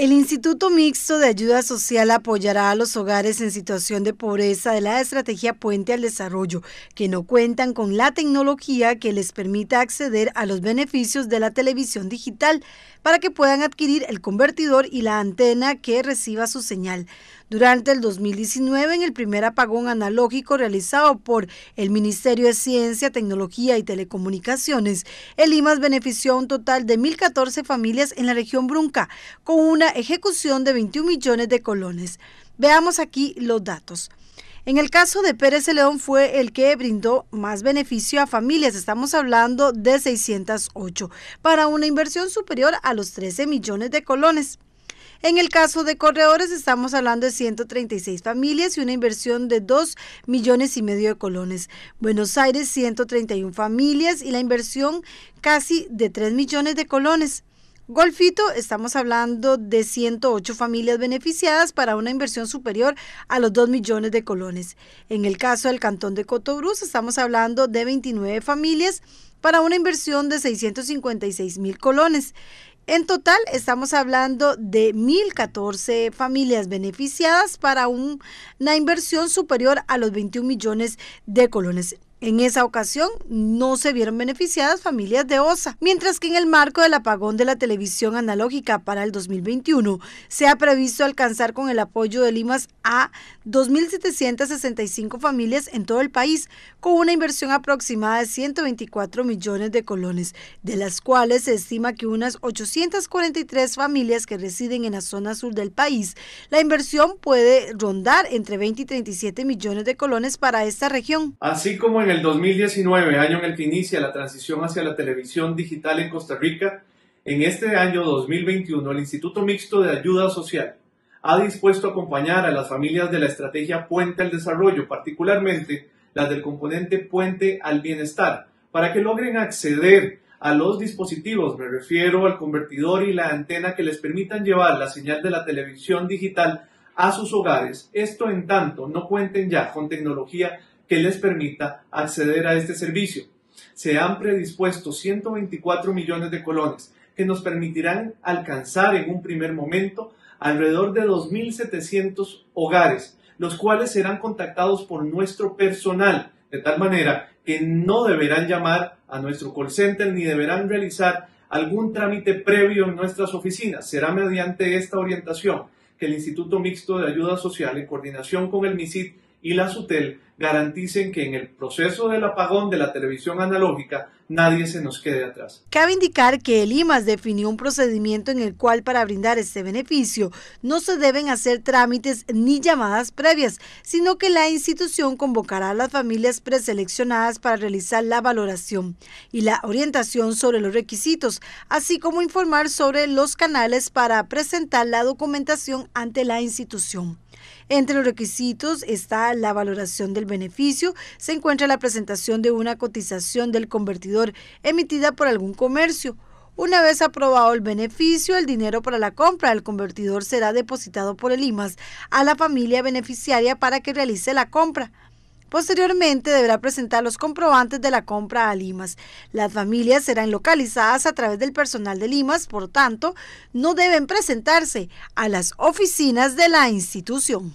El Instituto Mixto de Ayuda Social apoyará a los hogares en situación de pobreza de la estrategia Puente al Desarrollo, que no cuentan con la tecnología que les permita acceder a los beneficios de la televisión digital para que puedan adquirir el convertidor y la antena que reciba su señal. Durante el 2019, en el primer apagón analógico realizado por el Ministerio de Ciencia, Tecnología y Telecomunicaciones, el IMAS benefició a un total de 1.014 familias en la región Brunca, con una ejecución de 21 millones de colones. Veamos aquí los datos. En el caso de Pérez León fue el que brindó más beneficio a familias, estamos hablando de 608, para una inversión superior a los 13 millones de colones. En el caso de corredores estamos hablando de 136 familias y una inversión de 2 millones y medio de colones. Buenos Aires 131 familias y la inversión casi de 3 millones de colones. Golfito, estamos hablando de 108 familias beneficiadas para una inversión superior a los 2 millones de colones. En el caso del Cantón de Cotobruz, estamos hablando de 29 familias para una inversión de 656 mil colones. En total estamos hablando de 1.014 familias beneficiadas para una inversión superior a los 21 millones de colones. En esa ocasión no se vieron beneficiadas familias de OSA, mientras que en el marco del apagón de la televisión analógica para el 2021 se ha previsto alcanzar con el apoyo de Limas a 2.765 familias en todo el país, con una inversión aproximada de 124 millones de colones, de las cuales se estima que unas 843 familias que residen en la zona sur del país, la inversión puede rondar entre 20 y 37 millones de colones para esta región. Así como en en el 2019, año en el que inicia la transición hacia la televisión digital en Costa Rica, en este año 2021 el Instituto Mixto de Ayuda Social ha dispuesto a acompañar a las familias de la estrategia Puente al Desarrollo, particularmente las del componente Puente al Bienestar, para que logren acceder a los dispositivos, me refiero al convertidor y la antena que les permitan llevar la señal de la televisión digital a sus hogares. Esto en tanto no cuenten ya con tecnología que les permita acceder a este servicio. Se han predispuesto 124 millones de colones que nos permitirán alcanzar en un primer momento alrededor de 2.700 hogares, los cuales serán contactados por nuestro personal, de tal manera que no deberán llamar a nuestro call center ni deberán realizar algún trámite previo en nuestras oficinas. Será mediante esta orientación que el Instituto Mixto de Ayuda Social, en coordinación con el MISID y la SUTEL garanticen que en el proceso del apagón de la televisión analógica nadie se nos quede atrás. Cabe indicar que el IMAS definió un procedimiento en el cual para brindar este beneficio no se deben hacer trámites ni llamadas previas, sino que la institución convocará a las familias preseleccionadas para realizar la valoración y la orientación sobre los requisitos, así como informar sobre los canales para presentar la documentación ante la institución. Entre los requisitos está la valoración del beneficio, se encuentra la presentación de una cotización del convertidor emitida por algún comercio. Una vez aprobado el beneficio, el dinero para la compra del convertidor será depositado por el IMAS a la familia beneficiaria para que realice la compra. Posteriormente deberá presentar los comprobantes de la compra a Limas. Las familias serán localizadas a través del personal de Limas, por tanto, no deben presentarse a las oficinas de la institución.